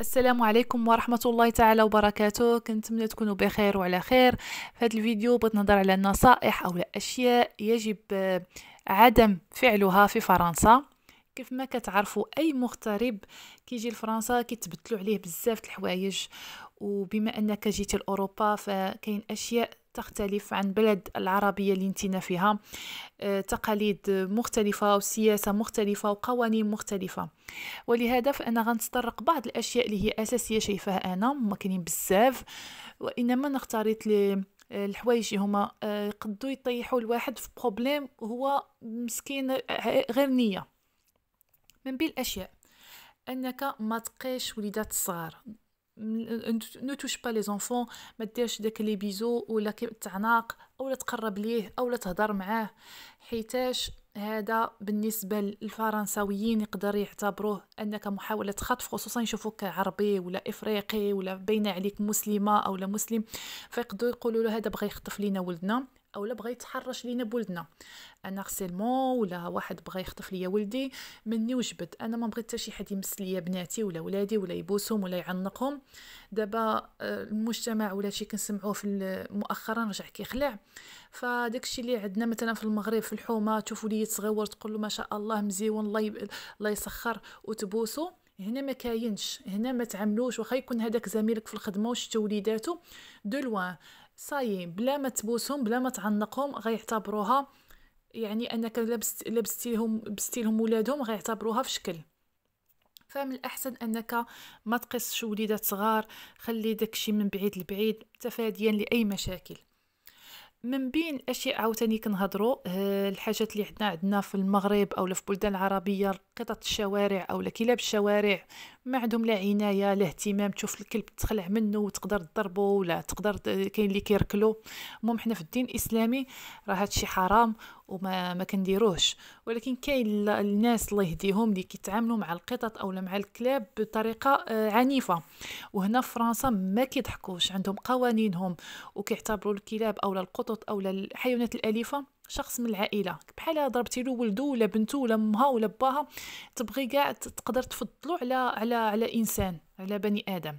السلام عليكم ورحمة الله تعالى وبركاته كنتمنى تكونوا بخير وعلى خير في هذا الفيديو بغيت نهضر على النصائح أو الأشياء يجب آه، عدم فعلها في فرنسا كيف ما كتعرفوا اي مغترب كيجي لفرنسا كيتبتلوا عليه بزاف الحوايج وبما انك جيتي لاوروبا فكاين اشياء تختلف عن بلد العربية اللي انتنا فيها آه، تقاليد مختلفة وسياسة مختلفة وقوانين مختلفة ولهذا فأنا غنتطرق بعض الأشياء اللي هي أساسية شايفاها أنا ممكنين كاينين بزاف وإنما نختاريت لي آه، الحوايج هما آه، قدو يطيحوا الواحد في بروبليم هو مسكين غير نيه من بين الاشياء انك ما تقيش وليدات الصغار نو توش با لي زونفون ما ديرش داك لي بيزو ولا تعناق اولا تقرب ليه اولا تهضر معاه حيتاش هذا بالنسبه للفرنساويين يقدر يعتبروه انك محاوله خطف خصوصا يشوفوك عربي ولا افريقي ولا باينه عليك مسلمه او لا مسلم فيقدروا يقولوا له هذا بغى يخطف لينا ولدنا اولا بغى يتحرش لينا بولدنا انا غسيلمون ولا واحد بغى يخطف ليا ولدي مني وجبد انا ما بغيت حتى شي حد يمس ليا بناتي ولا ولادي ولا يبوسهم ولا يعنقهم دابا آه، المجتمع ولا شي كنسمعوه في مؤخرا رجع كيخلع فداك الشيء اللي عندنا مثلا في المغرب في الحومه تشوف وليد صغير تقول له ما شاء الله مزيون الله يب... الله يسخر وتبوسو هنا ما كاينش هنا ما تعملوش واخا يكون هذاك زميلك في الخدمه وشتو وليداتو دو لوان صايين بلا ما تبوسهم بلا ما تعنقهم غيعتبروها يعني انك لبست لبستيهم لهم ولادهم غيعتبروها في شكل فمن الاحسن انك ما تقصش وليدات صغار خلي داكشي من بعيد لبعيد تفاديا لاي مشاكل من بين الاشياء عاوتاني كنهضروا آه، الحاجات اللي عندنا عندنا في المغرب او في البلدان العربيه قطط الشوارع او لكلاب الشوارع ما عندهم لا عنايه لا اهتمام تشوف الكلب تخلع منه وتقدر تضربه ولا تقدر كاين اللي كيركلو المهم حنا في الدين الاسلامي راه هادشي حرام وما ما كنديروهش ولكن كاين الناس الله يهديهم اللي كيتعاملوا مع القطط او مع الكلاب بطريقه آه، عنيفه وهنا في فرنسا ما كيضحكوش عندهم قوانينهم وكيعتبروا الكلاب او القطط او الحيوانات الاليفه شخص من العائله بحال ضربتي له ولده ولا بنته ولا امها ولا باها تبغي كاع تقدر تفضلو على على على انسان على بني ادم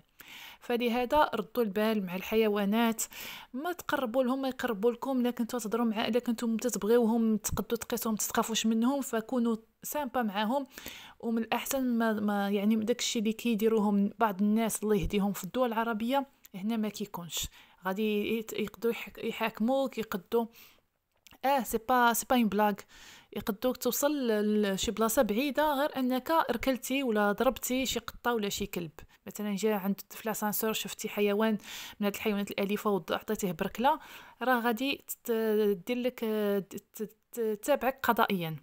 فلهذا ردوا البال مع الحيوانات ما تقربوا لهم ما يقربوا لكم الا كنتو تهضروا مع الا كنتو تبغيوهم تقدوا تقيسوهم تتخافوش منهم فكونوا سامبا معاهم ومن الاحسن ما, ما يعني داكشي اللي كيديروهم بعض الناس الله يهديهم في الدول العربيه هنا ما كيكونش غادي يقدروا يحاكموك يقدوا اه سي با سي با اون بلاغ يقدوك توصل لشي بلاصه بعيده غير انك ركلتي ولا ضربتي شي قطه ولا شي كلب مثلا جا عند في لاسانسور شفتي حيوان من هاد الحيوانات الاليفه وعطيتيه بركله راه غادي دير لك تتابعك قضائيا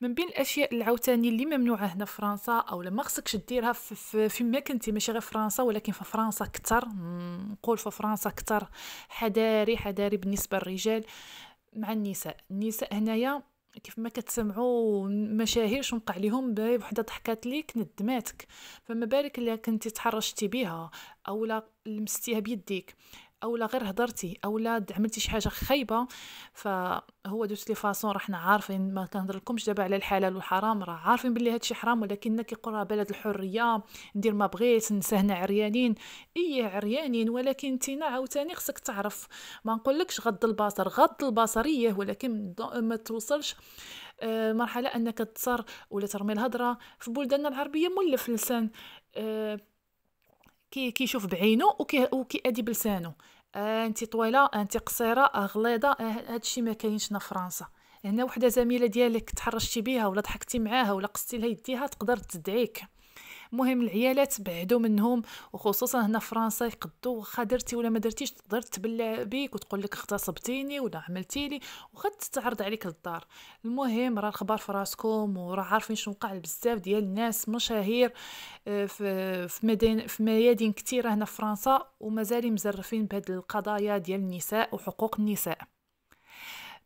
من بين الاشياء اللي عاوتاني اللي ممنوعه هنا في فرنسا او لما خصكش ديرها في ما كنتي ماشي غير فرنسا ولكن في فرنسا كتر نقول في فرنسا كتر حذاري حذاري بالنسبه للرجال مع النساء النساء هنايا كيف ما كتسمعوا مشاهير شنقع لهم بوحده ضحكات ليك ندماتك فما بالك الا كنتي تحرشتي بها او لمستيها بيديك او لا غير هضرتي او لا عملتي شي حاجه خايبه فهو دوت لي فاصون راه حنا عارفين ما كنهضر لكمش دابا على الحلال والحرام راه عارفين بلي هادشي حرام ولكن كيقول راه بلد الحريه ندير ما بغيت نسى هنا عريانين ايه عريانين ولكن انتينا عاوتاني خصك تعرف ما نقولكش غض البصر غض البصر ايه ولكن ما توصلش آه، مرحله انك تصر ولا ترمي الهضره في بلداننا العربيه مولف لسان آه، كي كيشوف بعينه وكي وكيأدي بلسانه آه انت طويله آه انت قصيره آه غليظه آه هادشي ما كاينش هنا فرنسا هنا وحده زميله ديالك تحرشتي بيها ولا ضحكتي معاها ولا قصتي لها يديها تقدر تدعيك مهم العيالات بعدوا منهم وخصوصا هنا في فرنسا يقدوا واخا درتي ولا ما درتيش تقدر تبلى بيك وتقول لك اغتصبتيني ولا عملتي لي وخا تتعرض عليك الدار المهم راه الخبر في راسكم وراه عارفين شنو وقع لبزاف ديال الناس مشاهير آه، في في مدن في ميادين كثيره هنا في فرنسا ومازال مزرفين بهاد القضايا ديال النساء وحقوق النساء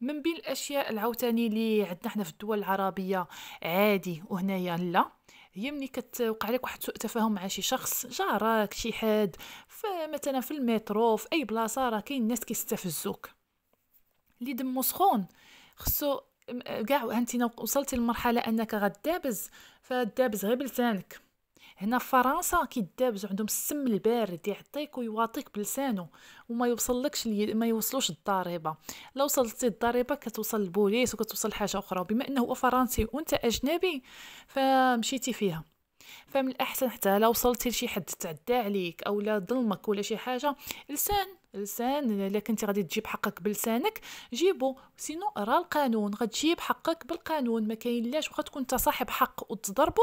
من بين الاشياء العاوتاني اللي عندنا حنا في الدول العربيه عادي وهنايا لا هي ملي كتوقع لك واحد سوء تفاهم مع شي شخص جارك شي حد فمثلا في المترو في اي بلاصه راه كاين ناس كيستفزوك اللي دمو سخون خصو كاع انت وصلتي لمرحله انك غدابز فدابز غير بلسانك هنا في فرنسا كيدابز عندهم السم البارد يعطيك ويواطيك بلسانه وما يوصلكش لي ما يوصلوش الضريبه لو وصلتي الضريبه كتوصل البوليس وكتوصل حاجه اخرى بما انه هو فرنسي وانت اجنبي فمشيتي فيها فمن الأحسن حتى لو وصلتي لشي حد تعدى عليك أو لا ظلمك ولا شي حاجة لسان لسان الا كنتي غادي تجيب حقك بلسانك جيبو سينو راه القانون غتجيب حقك بالقانون ما لاش واخا تكون انت صاحب حق وتضربو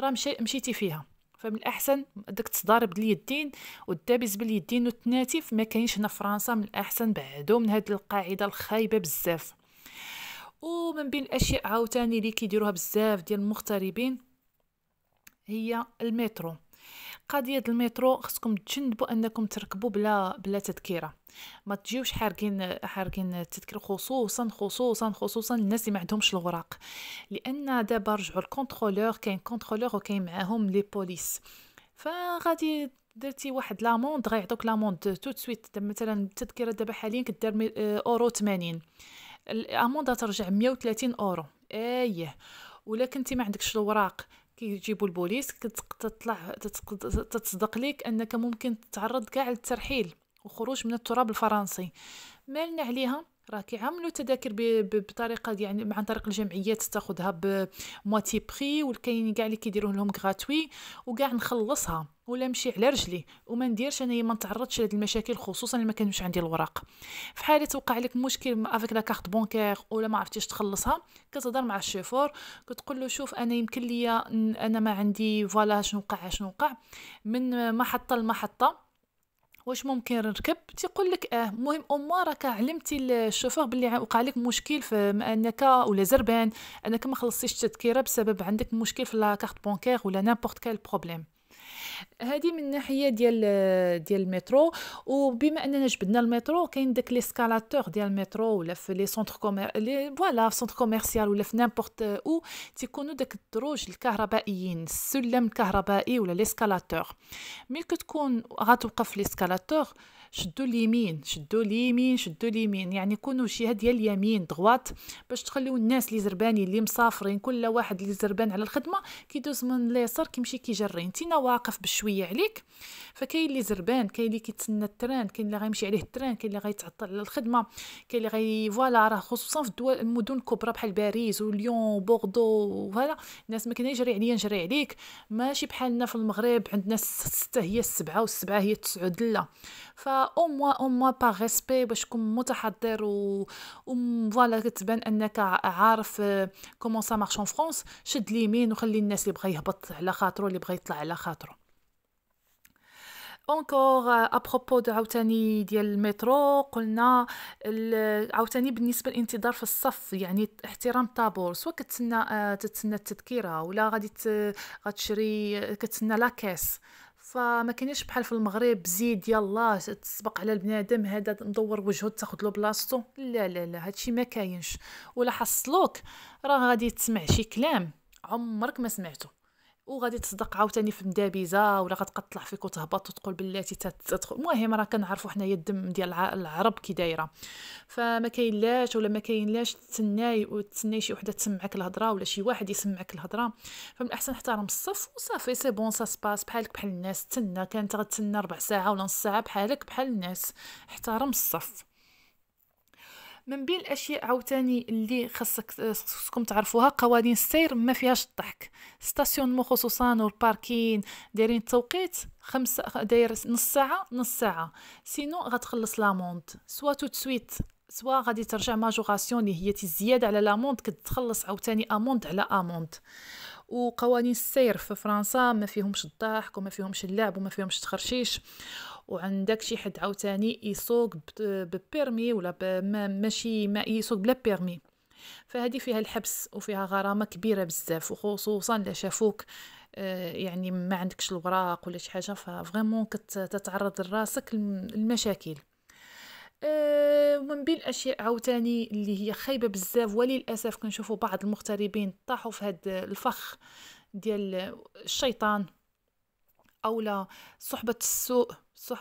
راه مشي مشيتي فيها فمن الاحسن داك تضارب باليدين والدابز باليدين وتناتي ما كاينش هنا فرنسا من الاحسن بعدو من هاد القاعده الخايبه بزاف ومن بين الاشياء عاوتاني اللي كيديروها بزاف ديال المغتربين هي المترو قضيه المترو خصكم تجنبوا انكم تركبوا بلا بلا تذكره ما تجيوش حارقين حارقين التذكرة خصوصا خصوصا خصوصا الناس اللي ما عندهمش الوراق لان دابا رجعوا الكونترولور كاين كونترولور وكاين معاهم لي بوليس فغادي درتي واحد لاموند غيعطوك لاموند تو سويت مثلا التذكره دابا حاليا كدار اورو 80 الاموند ترجع 130 اورو اييه ولا كنتي ما عندكش الوراق كيجيبوا البوليس كتطلع تتصدق ليك انك ممكن تتعرض كاع للترحيل وخروج من التراب الفرنسي مالنا عليها راه كيعملوا التذاكر بطريقه يعني عن طريق الجمعيات تاخذها بمواتي بري والكاين كاع اللي كيديروه لهم غراتوي وكاع نخلصها ولا نمشي على رجلي وما نديرش انايا ما نتعرضش لهاد المشاكل خصوصا لما كانوش عندي الوراق في حاله توقع لك مشكل افيك لا كارت بونكير ولا ما عرفتيش تخلصها كتهضر مع الشيفور كتقول له شوف انا يمكن ليا انا ما عندي فوالا شنو وقع شنو وقع من محطه لمحطه واش ممكن نركب تيقول لك اه المهم اما راك علمتي الشوفور باللي وقع لك مشكل في انك ولا زربان انك ما خلصتيش التذكره بسبب عندك مشكل في لا كارت بونكير ولا نيمبورط كال بروبليم هذه من ناحيه ديال ديال المترو وبما اننا جبدنا المترو كاين داك لي سكالاتور ديال المترو ولا في لي سونتر كومير فوالا في سونتر كوميرسيال ولا في نيمبورت او تيكونوا داك الدروج الكهربائيين السلم الكهربائي ولا لي سكالاتور ملي كتكون غتوقف لي سكالاتور شدوا اليمين شدوا اليمين شدوا اليمين يعني كونوا شي ديال اليمين دغوات باش تخليو الناس اللي زربانين اللي مسافرين كل واحد اللي زربان على الخدمه كيدوز من اليسار كيمشي كيجري انتينا واقف بشويه عليك فكاين اللي زربان كاين اللي كيتسنى التران كاين اللي غيمشي عليه التران كاين اللي غيتعطل على الخدمه كاين اللي غي فوالا راه خصوصا في الدول المدن الكبرى بحال باريس وليون بوردو وهذا الناس ما كاين يجري عليا نجري عليك ماشي بحالنا في المغرب عندنا السته هي السبعه والسبعه هي التسعود دله ف او موا او موا باغ ريسبي باش تكون متحضر و فوالا كتبان انك عارف كومون سا مارش اون فرونس شد اليمين وخلي الناس اللي بغى يهبط على خاطرو اللي بغى يطلع على خاطرو اونكور ابروبو عاوتاني ديال المترو قلنا عاوتاني بالنسبه للانتظار في الصف يعني احترام الطابور سواء كتسنى آه، تتسنى التذكره ولا غادي غتشري آه، كتسنى لاكاس فما كانش بحال في المغرب زيد يلا تسبق على البنادم هذا مدور وجهه تاخذ له بلاصتو لا لا لا هادشي ما كاينش ولا حصلوك راه غادي تسمع شي كلام عمرك ما سمعته وغادي تصدق عاوتاني في مدابيزه ولا غتبقى تطلع فيك وتهبط وتقول بلاتي تدخل المهم راه كنعرفوا حنايا الدم ديال العرب كي دايره فما كاينلاش ولا ما كاينلاش تسناي وتسناي شي وحده تسمعك الهضره ولا شي واحد يسمعك الهضره فمن الاحسن احترم الصف وصافي سي بون سا سباس بحالك بحال الناس تسنى كانت غتسنى ربع ساعه ولا نص ساعه بحالك بحال الناس احترم الصف من بين الاشياء عاوتاني اللي خاصك خصكم تعرفوها قوانين السير ما فيهاش الضحك مو خصوصا والباركين دايرين التوقيت خمسة داير نص ساعة نص ساعة سينو غتخلص لاموند سوا توت سويت سوا غادي ترجع ماجوراسيون اللي هي الزياده على لاموند كتخلص عاوتاني اموند على اموند وقوانين السير في فرنسا ما فيهمش الضحك وما فيهمش اللعب وما فيهمش التخرشيش وعندك شي حد عاوتاني يسوق ببيرمي ولا ماشي ما يسوق بلا بيرمي فهذه فيها الحبس وفيها غرامه كبيره بزاف وخصوصا لا شافوك آه، يعني ما عندكش الوراق ولا شي حاجه ففريمون كتتعرض لراسك المشاكل أه ومن بين الاشياء عاوتاني اللي هي خايبه بزاف وللاسف كنشوفوا بعض المغتربين طاحوا في هذا الفخ ديال الشيطان اولا صحبه السوء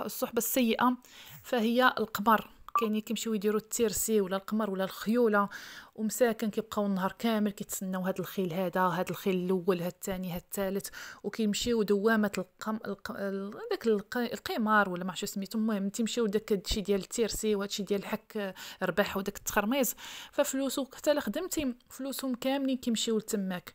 الصحبه السيئه فهي القمر كاينين كيمشيو يديروا التيرسي ولا القمر ولا الخيوله ومساكن كيبقاو النهار كامل كيتسناو هاد الخيل هذا هاد الخيل الاول هاد الثاني هاد الثالث وكيمشيو دوامه القم داك القمار ولا ما عرفتش سميتو المهم تيمشيو داك الشيء ديال التيرسي وهادشي ديال الحك ربح وداك التخرميز ففلوسو حتى لخدمتي فلوسهم كاملين كيمشيو لتماك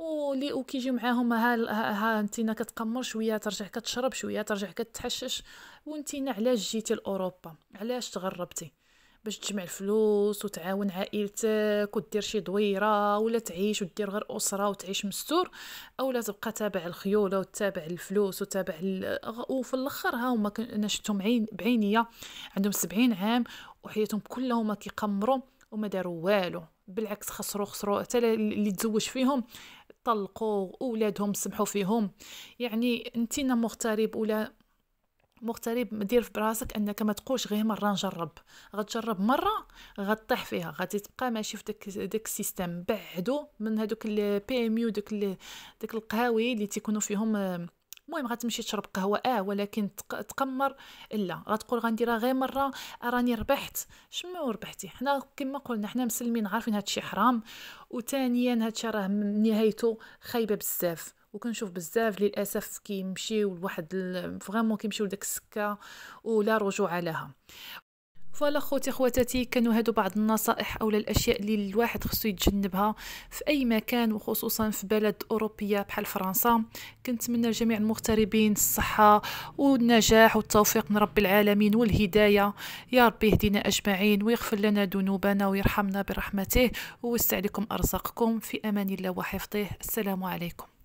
ولي وكيجيو معاهم ها, ها انتينا كتقمر شويه ترجع كتشرب شويه ترجع كتحشش وانتينا علاش جيتي لاوروبا علاش تغربتي باش تجمع الفلوس وتعاون عائلتك ودير شي دويره ولا تعيش ودير غير اسره وتعيش مستور اولا تبقى تابع الخيوله وتابع الفلوس وتابع وفي الاخر ها هما انا شفتهم عين بعينيا عندهم سبعين عام وحياتهم كلها هما كيقمروا وما داروا والو بالعكس خسروا خسروا حتى اللي تزوج فيهم طلقوا اولادهم سمحوا فيهم يعني انت مغترب ولا مغترب دير في براسك انك ما تقولش غير مره نجرب غتجرب مره غطيح فيها غادي تبقى ماشي في داك داك السيستم بعدو من هذوك البي ام يو داك داك القهاوي اللي تيكونوا فيهم المهم غتمشي تشرب قهوه اه ولكن تقمر لا غتقول غنديرها غير مره آه، راني ربحت شنو ربحتي حنا كما قلنا حنا مسلمين عارفين هادشي حرام وثانيا هادشي راه نهايته خايبه بزاف وكنشوف بزاف للاسف كيمشيو لواحد فريمون كيمشيو لداك السكه ولا رجوع لها فوالا خوتي خواتاتي كانوا هادو بعض النصائح او الاشياء اللي الواحد خصو يتجنبها في اي مكان وخصوصا في بلد اوروبيه بحال فرنسا كنتمنى لجميع المغتربين الصحه والنجاح والتوفيق من رب العالمين والهدايه يا ربي يهدينا اجمعين ويغفر لنا ذنوبنا ويرحمنا برحمته ويوسع لكم ارزاقكم في امان الله وحفظه السلام عليكم